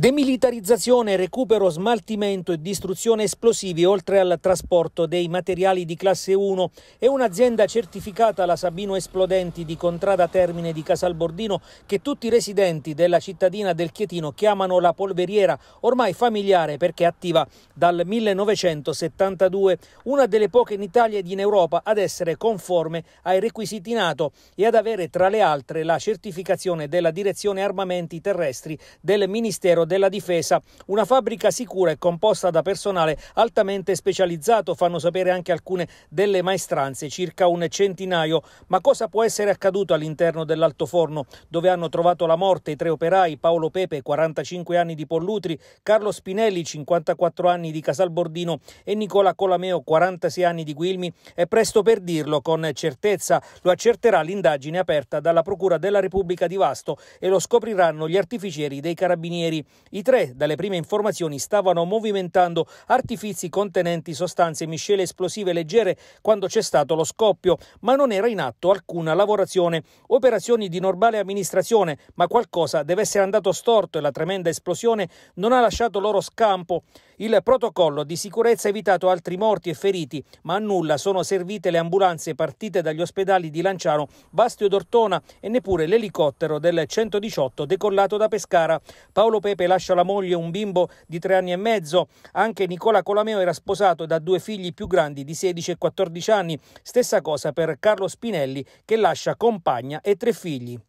Demilitarizzazione, recupero, smaltimento e distruzione esplosivi oltre al trasporto dei materiali di classe 1 è un'azienda certificata la Sabino Esplodenti di Contrada Termine di Casalbordino che tutti i residenti della cittadina del Chietino chiamano la polveriera, ormai familiare perché attiva dal 1972, una delle poche in Italia ed in Europa ad essere conforme ai requisiti NATO e ad avere tra le altre la certificazione della Direzione Armamenti Terrestri del Ministero della difesa, una fabbrica sicura e composta da personale altamente specializzato, fanno sapere anche alcune delle maestranze, circa un centinaio. Ma cosa può essere accaduto all'interno dell'alto forno dove hanno trovato la morte i tre operai Paolo Pepe, 45 anni di Pollutri, Carlo Spinelli, 54 anni di Casalbordino e Nicola Colameo, 46 anni di Guilmi? È presto per dirlo con certezza, lo accerterà l'indagine aperta dalla Procura della Repubblica di Vasto e lo scopriranno gli artificieri dei carabinieri. I tre, dalle prime informazioni, stavano movimentando artifici contenenti sostanze e miscele esplosive leggere quando c'è stato lo scoppio, ma non era in atto alcuna lavorazione. Operazioni di normale amministrazione, ma qualcosa deve essere andato storto e la tremenda esplosione non ha lasciato loro scampo. Il protocollo di sicurezza ha evitato altri morti e feriti, ma a nulla sono servite le ambulanze partite dagli ospedali di Lanciano, Bastio d'Ortona e neppure l'elicottero del 118 decollato da Pescara. Paolo Pepe lascia la moglie e un bimbo di tre anni e mezzo. Anche Nicola Colameo era sposato da due figli più grandi di 16 e 14 anni. Stessa cosa per Carlo Spinelli che lascia compagna e tre figli.